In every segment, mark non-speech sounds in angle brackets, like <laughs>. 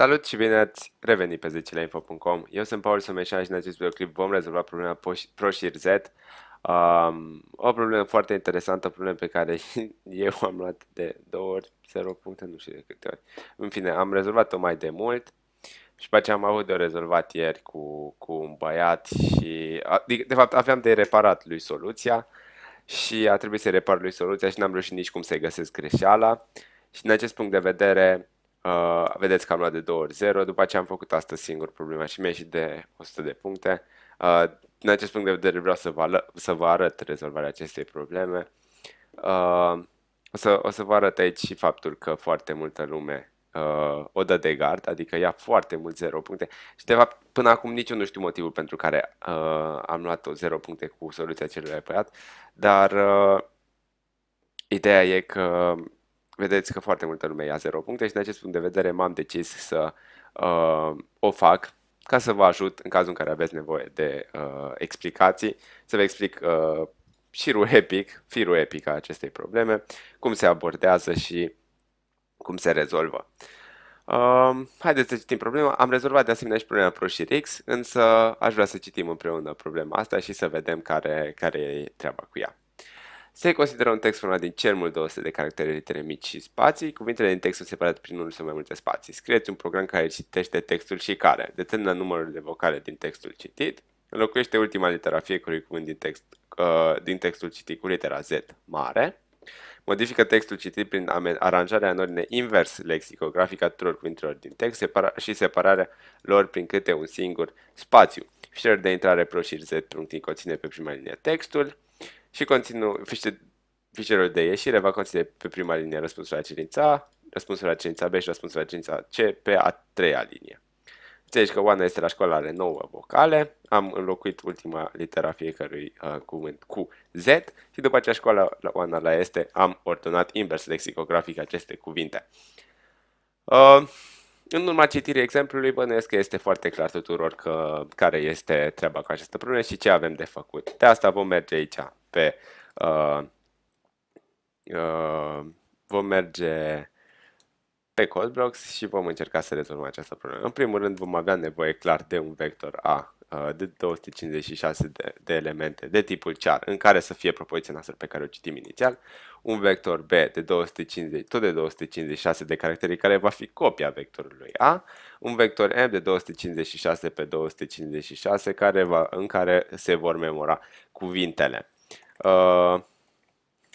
Salut și bine ați revenit pe 10 info.com. Eu sunt Paul Sămeșan și în acest videoclip vom rezolva problema ProShir Z. Um, o problemă foarte interesantă, problemă pe care <laughs> eu am luat de două ori, 0 puncte, nu știu de câte ori. În fine, am rezolvat-o mai de mult și pe am avut de rezolvat ieri cu, cu un băiat și de fapt aveam de reparat lui soluția și a trebuit să repar lui soluția și n-am reușit nici cum să-i găsesc greșeala și în acest punct de vedere Uh, vedeți că am luat de 2 ori 0, după ce am făcut asta singur problema și mi-a ieșit de 100 de puncte. Uh, din acest punct de vedere vreau să vă, să vă arăt rezolvarea acestei probleme. Uh, o, să, o să vă arăt aici și faptul că foarte multă lume uh, o dă de gard, adică ia foarte mult 0 puncte și de fapt până acum nici eu nu știu motivul pentru care uh, am luat o 0 puncte cu soluția celui băiat, dar uh, ideea e că vedeți că foarte multă lume ia 0 puncte și din acest punct de vedere m-am decis să uh, o fac ca să vă ajut în cazul în care aveți nevoie de uh, explicații, să vă explic uh, șirul epic, firul epic a acestei probleme, cum se abordează și cum se rezolvă. Uh, haideți să citim problema. Am rezolvat de asemenea și problema pro și rix, însă aș vrea să citim împreună problema asta și să vedem care, care e treaba cu ea. Se consideră un text format din cel mult 200 de caractere, litere mici și spații, cuvintele din textul separat prin unul sau mai multe spații. Scrieți un program care citește textul și care determină numărul de vocale din textul citit, înlocuiește ultima literă a fiecărui cuvânt din, text, uh, din textul citit cu litera Z mare, modifică textul citit prin aranjarea în ordine invers lexicografică a tuturor cuvintelor din text separa- și separarea lor prin câte un singur spațiu. Fișierul de intrare pro și Z pe prima linie textul, și continuu, fișe, fișierul de ieșire va conține pe prima linie răspunsul la cerința A, răspunsul la cerința B și răspunsul la cerința C pe a treia linie. Înțelegi că Oana este la școală, are 9 vocale, am înlocuit ultima litera fiecărui uh, cuvânt cu Z și după aceea școala la Oana la este, am ordonat invers lexicografic aceste cuvinte. Uh, în urma citirii exemplului, bănuiesc că este foarte clar tuturor că, care este treaba cu această problemă și ce avem de făcut. De asta vom merge aici pe uh, uh, vom merge pe CodeBlocks și vom încerca să rezolvăm această problemă. În primul rând vom avea nevoie clar de un vector A uh, de 256 de, de elemente de tipul char, în care să fie propoziția noastră pe care o citim inițial, un vector B de 250, tot de 256 de caractere care va fi copia vectorului A, un vector M de 256 pe 256 care va, în care se vor memora cuvintele uh,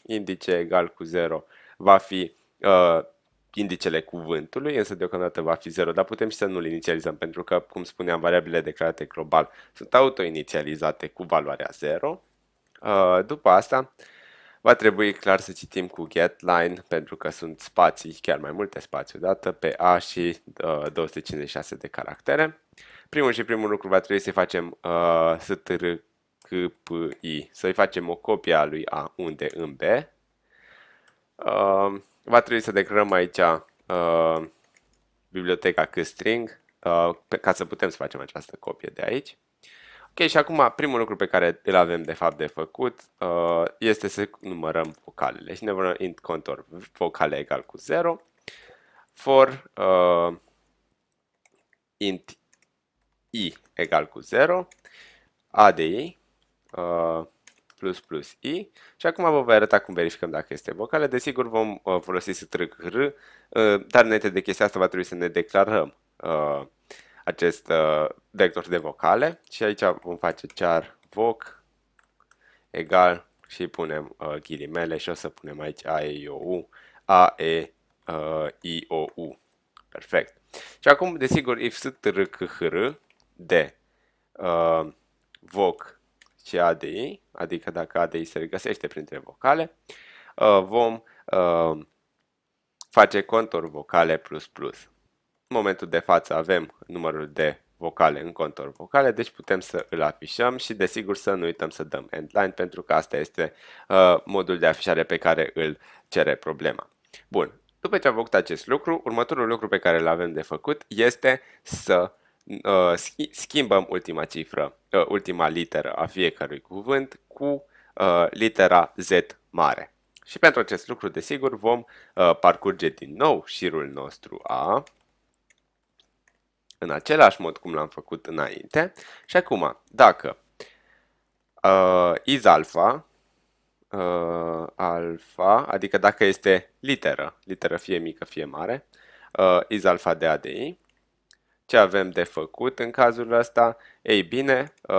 indice egal cu 0 va fi uh, indicele cuvântului, însă deocamdată va fi 0, dar putem și să nu-l inițializăm, pentru că, cum spuneam, variabilele declarate global sunt autoinițializate cu valoarea 0. Uh, după asta, va trebui clar să citim cu getLine, pentru că sunt spații, chiar mai multe spații odată, pe A și uh, 256 de caractere. Primul și primul lucru va trebui să facem uh, str P, I. Să-i facem o copie a lui A unde? În B. Uh, va trebui să declarăm aici uh, biblioteca string uh, ca să putem să facem această copie de aici. Ok, și acum primul lucru pe care îl avem de fapt de făcut uh, este să numărăm vocalele și ne vom int contor vocale egal cu 0 for uh, int i egal cu 0 a de i Uh, plus plus i și acum vă voi arăta cum verificăm dacă este vocală. Desigur vom uh, folosi strâng r, uh, dar înainte de chestia asta va trebui să ne declarăm uh, acest uh, vector de vocale și aici vom face char voc egal și punem uh, ghilimele și o să punem aici a, e, i, o, u, a, e, uh, i, o, u. Perfect. Și acum, desigur, if strc r de uh, voc ce ADI, adică dacă ADI se regăsește printre vocale, uh, vom uh, face contor vocale plus plus. În momentul de față avem numărul de vocale în contor vocale, deci putem să îl afișăm și desigur să nu uităm să dăm endline pentru că asta este uh, modul de afișare pe care îl cere problema. Bun, după ce am făcut acest lucru, următorul lucru pe care îl avem de făcut este să uh, schimbăm ultima cifră, uh, ultima literă a fiecărui cuvânt cu uh, litera Z mare. Și pentru acest lucru, desigur, vom uh, parcurge din nou șirul nostru A, în același mod cum l-am făcut înainte. Și acum, dacă uh, is alfa, uh, alfa, adică dacă este literă, literă fie mică, fie mare, uh, is alfa de A de I, ce avem de făcut în cazul ăsta? Ei bine, uh,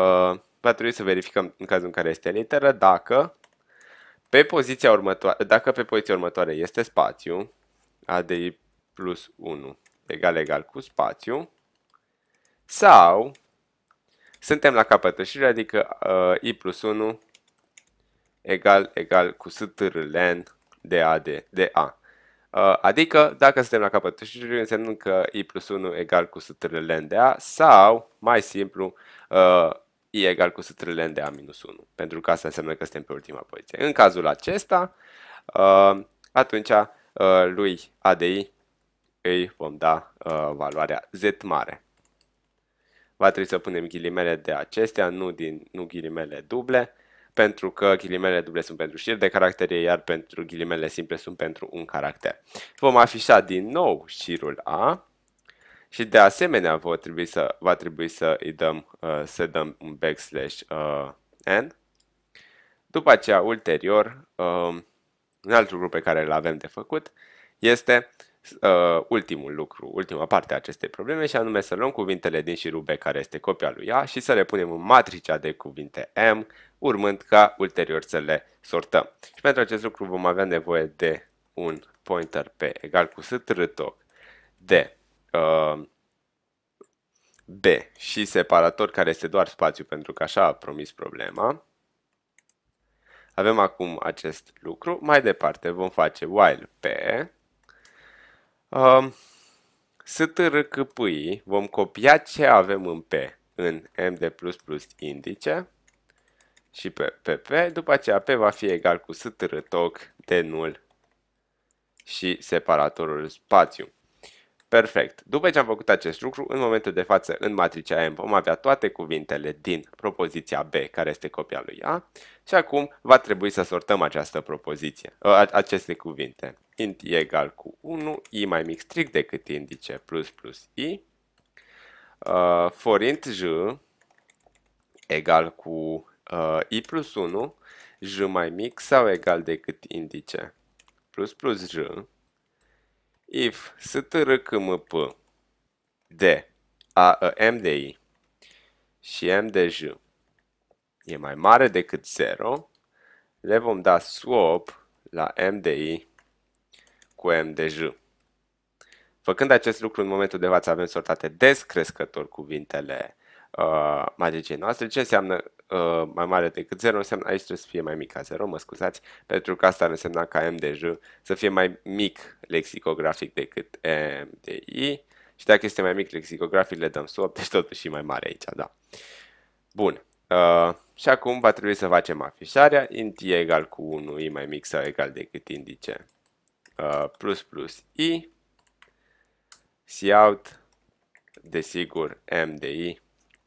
va trebui să verificăm în cazul în care este literă dacă pe poziția următoare, dacă pe poziția următoare este spațiu, ADI plus 1 egal egal cu spațiu, sau suntem la capătul și adică uh, i plus 1 egal egal cu stârlen de a de, de a. Uh, adică, dacă suntem la capătul șirului, înseamnă că i plus 1 egal cu sutrele len de a sau, mai simplu, uh, i egal cu sutrele len de a minus 1. Pentru că asta înseamnă că suntem pe ultima poziție. În cazul acesta, uh, atunci lui I îi vom da valoarea Z mare va trebui să punem ghilimele de acestea, nu, din, nu ghilimele duble, pentru că ghilimele duble sunt pentru șir de caractere, iar pentru ghilimele simple sunt pentru un caracter. Vom afișa din nou șirul A și de asemenea va trebui să, va trebui să îi dăm, uh, să dăm un backslash uh, n. După aceea, ulterior, uh, un alt lucru pe care îl avem de făcut este uh, ultimul lucru, ultima parte a acestei probleme și anume să luăm cuvintele din șirul B care este copia lui A și să le punem în matricea de cuvinte M, urmând ca ulterior să le sortăm. Și pentru acest lucru vom avea nevoie de un pointer P egal cu strâtoc de uh, B și separator care este doar spațiu pentru că așa a promis problema. Avem acum acest lucru. Mai departe vom face while P Um, STRCPI vom copia ce avem în P în MD++ indice și pe PP, după aceea P va fi egal cu STRTOC de nul și separatorul spațiu. Perfect. După ce am făcut acest lucru, în momentul de față, în matricea M, vom avea toate cuvintele din propoziția B, care este copia lui A, și acum va trebui să sortăm această propoziție, ă, aceste cuvinte. int e egal cu 1, i mai mic strict decât indice plus plus i, uh, for int j egal cu uh, i plus 1, j mai mic sau egal decât indice plus plus j, if strkmp de a, a m de i și m de j e mai mare decât 0, le vom da swap la m de i cu m de j. Făcând acest lucru în momentul de față avem sortate descrescător cuvintele uh, magicii noastre. Ce înseamnă Uh, mai mare decât 0, înseamnă aici trebuie să fie mai mic ca 0, mă scuzați, pentru că asta înseamnă însemna ca M de J să fie mai mic lexicografic decât M de I și dacă este mai mic lexicografic le dăm sub 8, deci totuși mai mare aici, da. Bun, Uh, și acum va trebui să facem afișarea int i egal cu 1, i mai mic sau egal decât indice uh, plus plus i, cout, desigur m de i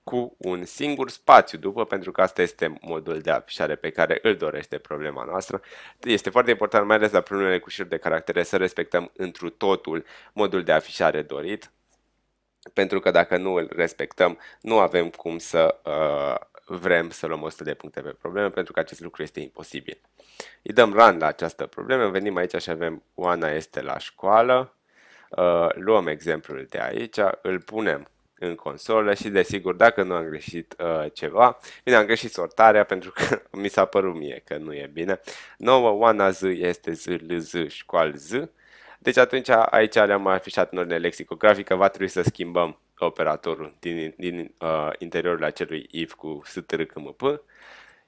cu un singur spațiu după, pentru că asta este modul de afișare pe care îl dorește problema noastră. Este foarte important, mai ales la problemele cu șir de caractere, să respectăm întru totul modul de afișare dorit, pentru că dacă nu îl respectăm, nu avem cum să uh, vrem să luăm 100 de puncte pe probleme, pentru că acest lucru este imposibil. Îi dăm run la această problemă, venim aici și avem Oana este la școală, uh, luăm exemplul de aici, îl punem în consolă și desigur dacă nu am greșit uh, ceva, bine am greșit sortarea pentru că <laughs> mi s-a părut mie că nu e bine. Nouă Oana Z este Z, L, Z, școal Z. Deci atunci aici le-am afișat în ordine lexicografică, va trebui să schimbăm operatorul din, din uh, interiorul acelui if cu strâcâmpă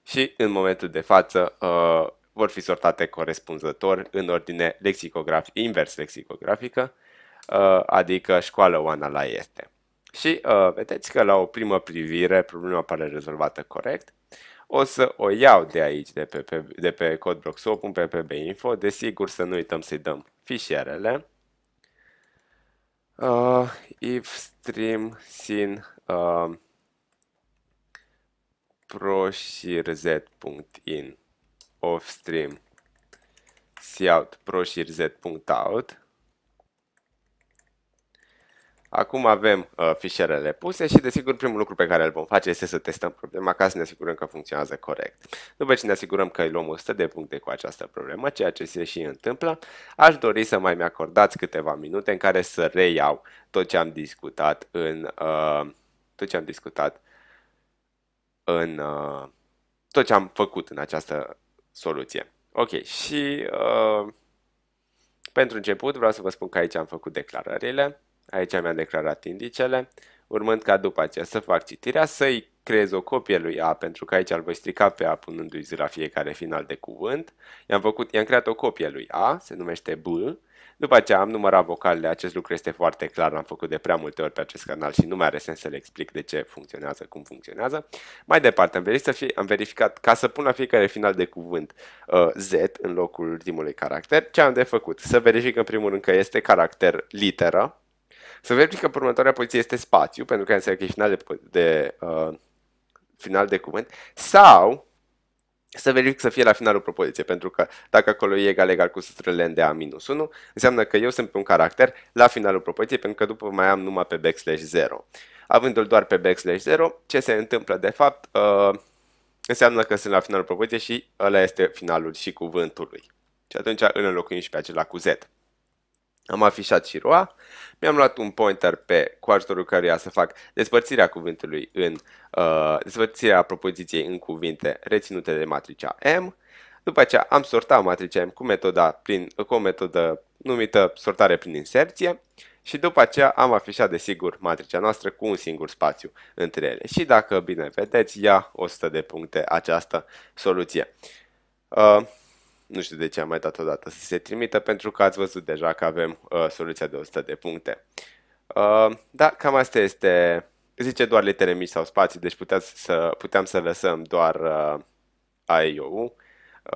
și în momentul de față uh, vor fi sortate corespunzător în ordine lexicografică invers lexicografică, uh, adică școală oana la este. Și uh, vedeți că la o primă privire problema pare rezolvată corect. O să o iau de aici, de pe, pe, de pe codeblock, să o pun pe Info. Desigur să nu uităm să-i dăm fișierele. Uh, if stream sin uh, proshirz.in of stream cout proshirz.out Acum avem uh, fișierele puse și desigur primul lucru pe care îl vom face este să testăm problema ca să ne asigurăm că funcționează corect. După ce ne asigurăm că îi luăm 100 de puncte cu această problemă, ceea ce se și întâmplă, aș dori să mai mi-acordați câteva minute în care să reiau tot ce am discutat în uh, tot ce am discutat în uh, tot ce am făcut în această soluție. Ok, și uh, pentru început vreau să vă spun că aici am făcut declarările aici mi-am declarat indicele, urmând ca după aceea să fac citirea, să-i creez o copie lui A, pentru că aici îl voi strica pe A punându-i zi la fiecare final de cuvânt. I-am, făcut, i-am creat o copie lui A, se numește B. După aceea am numărat vocalele, acest lucru este foarte clar, l-am făcut de prea multe ori pe acest canal și nu mai are sens să le explic de ce funcționează, cum funcționează. Mai departe, am verificat, fie, am verificat ca să pun la fiecare final de cuvânt uh, Z în locul ultimului caracter. Ce am de făcut? Să verific în primul rând că este caracter literă, să verific că următoarea poziție este spațiu, pentru că înseamnă că e final de, de uh, final de cuvânt, sau să verific să fie la finalul propoziției, pentru că dacă acolo e egal egal cu sutrele de a minus 1, înseamnă că eu sunt pe un caracter la finalul propoziției, pentru că după mai am numai pe backslash 0. Avându-l doar pe backslash 0, ce se întâmplă de fapt uh, înseamnă că sunt la finalul propoziției și ăla este finalul și cuvântului. Și atunci îl înlocuim și pe acela cu Z. Am afișat și roa, mi-am luat un pointer pe cu ajutorul căruia să fac despărțirea cuvântului în uh, despărțirea propoziției în cuvinte reținute de matricea M. După aceea am sortat matricea M cu, metoda prin, cu o metodă numită sortare prin inserție și după aceea am afișat desigur matricea noastră cu un singur spațiu între ele. Și dacă bine vedeți, ia 100 de puncte această soluție. Uh, nu știu de ce am mai dat o dată să se trimită, pentru că ați văzut deja că avem uh, soluția de 100 de puncte. Uh, da, cam asta este, zice doar litere mici sau spații, deci puteați să, puteam să lăsăm doar uh, AIO-ul.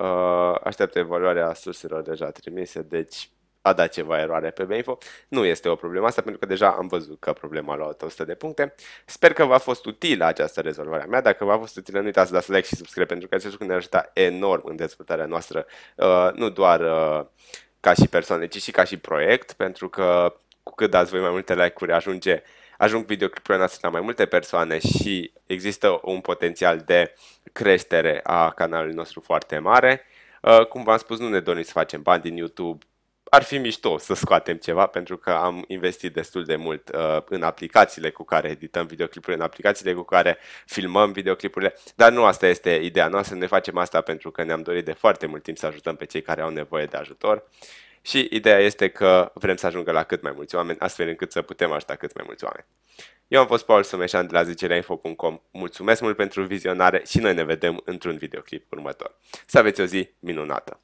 Uh, Aștept evaluarea surselor deja trimise, deci a dat ceva eroare pe Beinfo. Nu este o problemă asta, pentru că deja am văzut că problema a luat 100 de puncte. Sper că v-a fost utilă această rezolvare a mea. Dacă v-a fost utilă, nu uitați să dați like și subscribe, pentru că acest lucru ne ajută enorm în dezvoltarea noastră, uh, nu doar uh, ca și persoane, ci și ca și proiect, pentru că cu cât dați voi mai multe like-uri, ajunge, ajung videoclipurile noastre la mai multe persoane și există un potențial de creștere a canalului nostru foarte mare. Uh, cum v-am spus, nu ne dorim să facem bani din YouTube, ar fi mișto să scoatem ceva pentru că am investit destul de mult uh, în aplicațiile cu care edităm videoclipurile, în aplicațiile cu care filmăm videoclipurile, dar nu asta este ideea noastră, ne facem asta pentru că ne-am dorit de foarte mult timp să ajutăm pe cei care au nevoie de ajutor și ideea este că vrem să ajungă la cât mai mulți oameni, astfel încât să putem ajuta cât mai mulți oameni. Eu am fost Paul Sumeșan de la zicereainfo.com. Mulțumesc mult pentru vizionare și noi ne vedem într-un videoclip următor. Să aveți o zi minunată!